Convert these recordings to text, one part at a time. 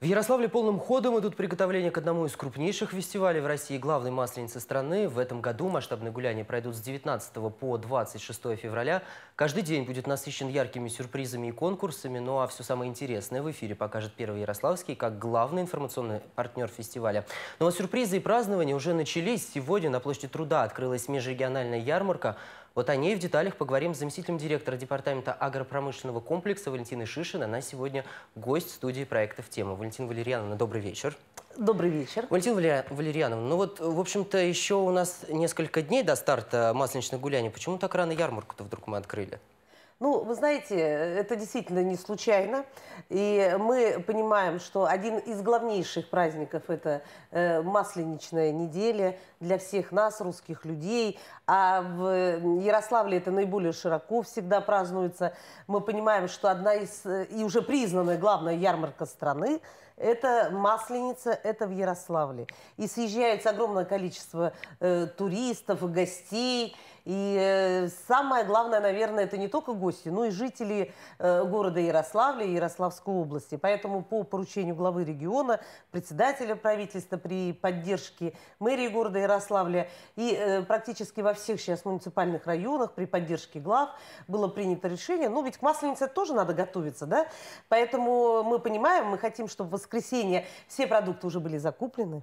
В Ярославле полным ходом идут приготовления к одному из крупнейших фестивалей в России, главной масленицы страны. В этом году масштабные гуляния пройдут с 19 по 26 февраля. Каждый день будет насыщен яркими сюрпризами и конкурсами, ну а все самое интересное в эфире покажет Первый Ярославский как главный информационный партнер фестиваля. Ну а сюрпризы и празднования уже начались. Сегодня на площади труда открылась межрегиональная ярмарка – вот о ней в деталях поговорим с заместителем директора департамента агропромышленного комплекса Валентиной Шишина. Она сегодня гость студии проектов «Тема». Валентина Валерьяновна, добрый вечер. Добрый вечер. Валентина Валери... Валерьяновна, ну вот, в общем-то, еще у нас несколько дней до старта масленичных гуляний. Почему так рано ярмарку-то вдруг мы открыли? Ну, вы знаете, это действительно не случайно. И мы понимаем, что один из главнейших праздников – это э, Масленичная неделя для всех нас, русских людей. А в Ярославле это наиболее широко всегда празднуется. Мы понимаем, что одна из, э, и уже признанная главная ярмарка страны это Масленица, это в Ярославле. И съезжается огромное количество э, туристов гостей. И э, самое главное, наверное, это не только гости, но и жители э, города Ярославля и Ярославской области. Поэтому по поручению главы региона, председателя правительства при поддержке мэрии города Ярославля и э, практически во всех сейчас муниципальных районах при поддержке глав было принято решение. Ну, ведь к Масленице тоже надо готовиться, да? Поэтому мы понимаем, мы хотим, чтобы в воскресенье все продукты уже были закуплены.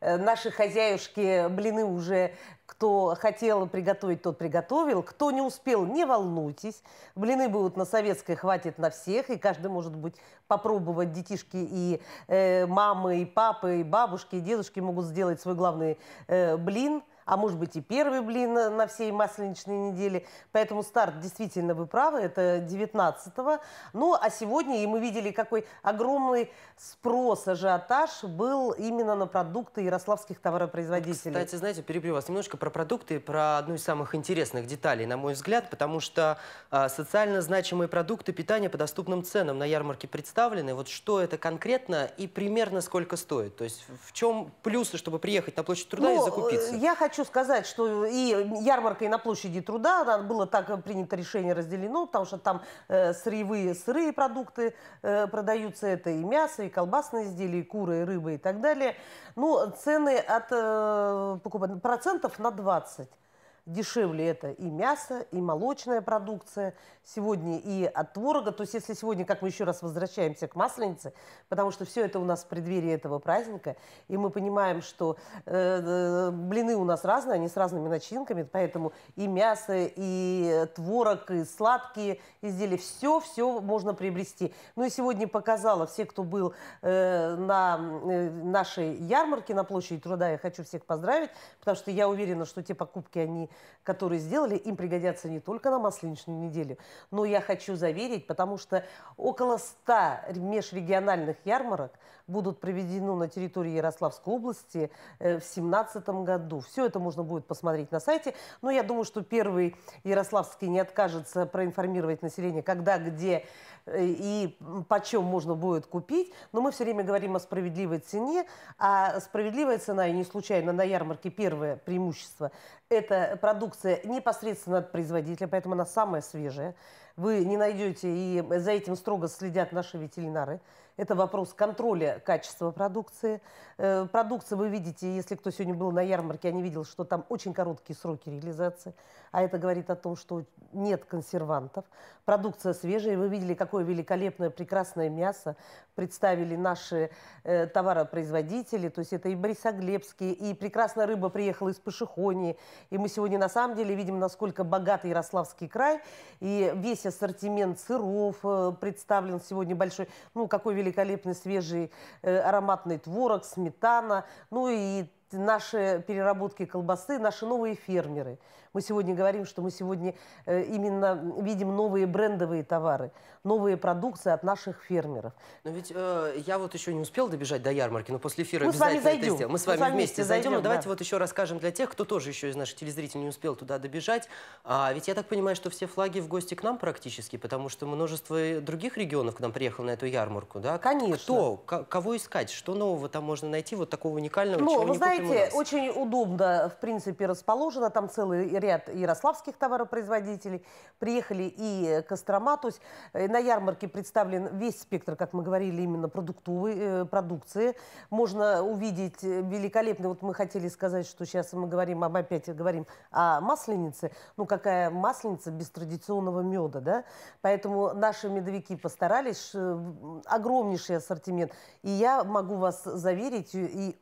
Э, наши хозяюшки блины уже кто хотел приготовить, тот приготовил. Кто не успел, не волнуйтесь. Блины будут на советской, хватит на всех. И каждый может быть попробовать. Детишки и э, мамы, и папы, и бабушки, и дедушки могут сделать свой главный э, блин – а может быть и первый блин на всей масленичной неделе. Поэтому старт действительно вы правы, это 19-го. Ну, а сегодня, и мы видели, какой огромный спрос, ажиотаж был именно на продукты ярославских товаропроизводителей. Кстати, знаете, перебью вас немножко про продукты, про одну из самых интересных деталей, на мой взгляд, потому что э, социально значимые продукты питания по доступным ценам на ярмарке представлены. Вот что это конкретно и примерно сколько стоит? То есть в чем плюсы, чтобы приехать на площадь труда ну, и закупиться? Э, я хочу хочу сказать, что и ярмарка и на площади труда было так принято решение разделено, потому что там э, сырьевые сырые продукты э, продаются, это и мясо, и колбасные изделия, и куры, и рыба и так далее. Ну, цены от э, покупателей процентов на 20 дешевле это и мясо, и молочная продукция сегодня, и от творога. То есть если сегодня, как мы еще раз возвращаемся к масленице, потому что все это у нас в преддверии этого праздника, и мы понимаем, что э, э, блины у нас разные, они с разными начинками, поэтому и мясо, и творог, и сладкие изделия, все-все можно приобрести. Ну и сегодня показала все, кто был э, на э, нашей ярмарке на площади труда, я хочу всех поздравить, потому что я уверена, что те покупки, они которые сделали, им пригодятся не только на масленичную неделю, но я хочу заверить, потому что около 100 межрегиональных ярмарок будут проведены на территории Ярославской области э, в 2017 году. Все это можно будет посмотреть на сайте. Но я думаю, что первый Ярославский не откажется проинформировать население, когда, где э, и почем можно будет купить. Но мы все время говорим о справедливой цене, а справедливая цена, и не случайно на ярмарке первое преимущество – это продукция непосредственно от производителя, поэтому она самая свежая вы не найдете, и за этим строго следят наши ветеринары. Это вопрос контроля качества продукции. Э, Продукция вы видите, если кто сегодня был на ярмарке, они видел, что там очень короткие сроки реализации. А это говорит о том, что нет консервантов. Продукция свежая. Вы видели, какое великолепное, прекрасное мясо представили наши э, товаропроизводители. То есть это и Борисоглебский, и прекрасная рыба приехала из Пашихонии. И мы сегодня на самом деле видим, насколько богат Ярославский край. И весь ассортимент сыров э, представлен сегодня большой. Ну, какой великолепный свежий э, ароматный творог, сметана. Ну и наши переработки колбасы, наши новые фермеры. Мы сегодня говорим, что мы сегодня э, именно видим новые брендовые товары, новые продукции от наших фермеров. Но ведь э, я вот еще не успел добежать до ярмарки, но после эфира мы обязательно с вами зайдем. это сделаем. Мы с вами, мы с вами вместе зайдем. зайдем давайте да. вот еще расскажем для тех, кто тоже еще из наших телезрителей не успел туда добежать. А ведь я так понимаю, что все флаги в гости к нам практически, потому что множество других регионов к нам приехало на эту ярмарку. Да? Конечно. Кто? К кого искать? Что нового там можно найти? Вот такого уникального, ну, чего не знаете, знаете, очень удобно, в принципе, расположено. Там целый ряд ярославских товаропроизводителей. Приехали и Кострома. То есть э, на ярмарке представлен весь спектр, как мы говорили, именно продуктовой э, продукции. Можно увидеть э, великолепный... Вот мы хотели сказать, что сейчас мы говорим об, опять говорим о масленице. Ну, какая масленица без традиционного меда, да? Поэтому наши медовики постарались. Огромнейший ассортимент. И я могу вас заверить, и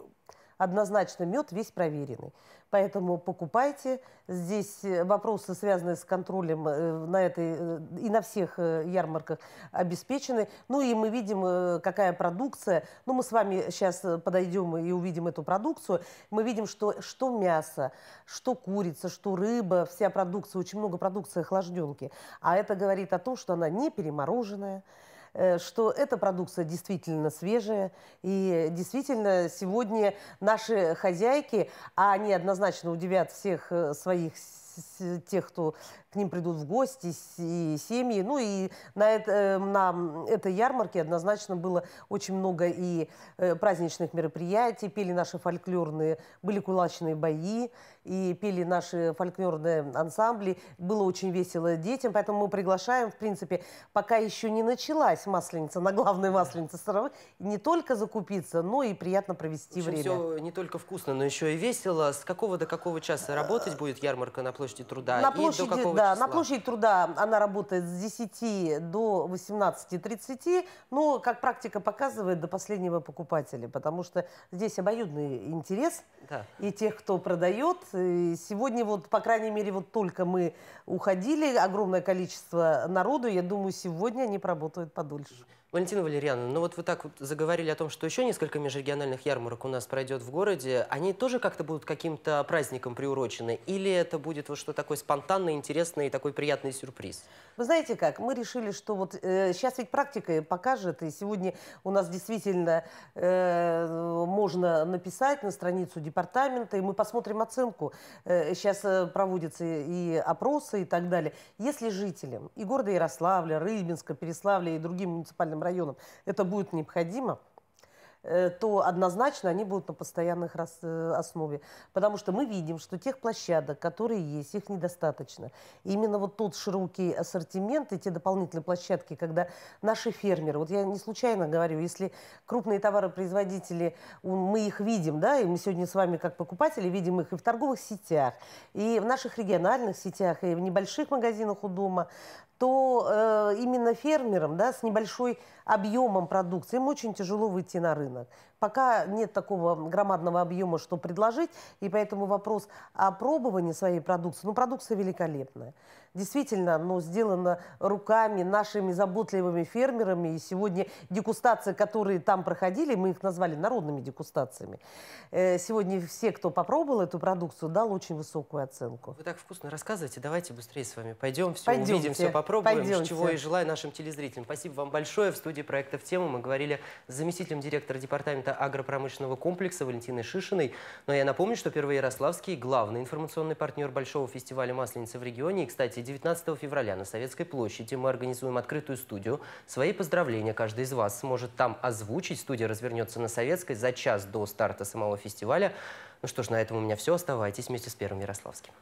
однозначно мед весь проверенный. Поэтому покупайте. Здесь э, вопросы, связанные с контролем э, на этой э, и на всех ярмарках обеспечены. Ну и мы видим, какая продукция. Ну мы с вами сейчас подойдем и увидим эту продукцию. Мы видим, что, что мясо, что курица, что рыба, вся продукция, очень много продукции охлажденки. А это говорит о том, что она не перемороженная, Э, что эта продукция действительно свежая. И действительно сегодня наши хозяйки, а они однозначно удивят всех э, своих тех, кто к ним придут в гости, и семьи. Ну и на, это, э, на этой ярмарке однозначно было очень много и э, праздничных мероприятий, пели наши фольклорные, были кулачные бои, и пели наши фольклорные ансамбли. Было очень весело детям, поэтому мы приглашаем, в принципе, пока еще не началась масленица, на главной масленице Саровы, не только закупиться, но и приятно провести в общем, время. Все не только вкусно, но еще и весело. С какого до какого часа работать будет ярмарка на площади? площади труда? На площади, и до какого да, числа? на площади труда она работает с 10 до 18.30, но, ну, как практика показывает, до последнего покупателя, потому что здесь обоюдный интерес да. и тех, кто продает. И сегодня вот, по крайней мере, вот только мы уходили, огромное количество народу, я думаю, сегодня они проработают подольше. Валентина Валерьяновна, ну вот вы так вот заговорили о том, что еще несколько межрегиональных ярмарок у нас пройдет в городе. Они тоже как-то будут каким-то праздником приурочены? Или это будет вот что такое спонтанное, интересное и такой приятный сюрприз? Вы знаете как, мы решили, что вот э, сейчас ведь практика покажет, и сегодня у нас действительно э, можно написать на страницу департамента, и мы посмотрим оценку. Э, сейчас э, проводятся и опросы и так далее. Если жителям и города Ярославля, Рыбинска, Переславля и другим муниципальным муниципальным районам это будет необходимо, э, то однозначно они будут на постоянных э, основе. Потому что мы видим, что тех площадок, которые есть, их недостаточно. И именно вот тот широкий ассортимент эти дополнительные площадки, когда наши фермеры, вот я не случайно говорю, если крупные товаропроизводители, мы их видим, да, и мы сегодня с вами как покупатели видим их и в торговых сетях, и в наших региональных сетях, и в небольших магазинах у дома, то э, именно фермерам да, с небольшой объемом продукции им очень тяжело выйти на рынок. Пока нет такого громадного объема, что предложить, и поэтому вопрос о пробовании своей продукции, ну, продукция великолепная действительно ну, сделано руками нашими заботливыми фермерами. И сегодня дегустации, которые там проходили, мы их назвали народными дегустациями. Э, сегодня все, кто попробовал эту продукцию, дал очень высокую оценку. Вы так вкусно рассказываете. Давайте быстрее с вами пойдем, все пойдемте, увидим, все попробуем. Пойдемте. Чего и желаю нашим телезрителям. Спасибо вам большое. В студии проекта «В тему» мы говорили с заместителем директора департамента агропромышленного комплекса Валентиной Шишиной. Но ну, а я напомню, что Первый Ярославский главный информационный партнер Большого фестиваля масленицы в регионе. И, кстати, 19 февраля на Советской площади мы организуем открытую студию. Свои поздравления каждый из вас сможет там озвучить. Студия развернется на Советской за час до старта самого фестиваля. Ну что ж, на этом у меня все. Оставайтесь вместе с Первым Ярославским.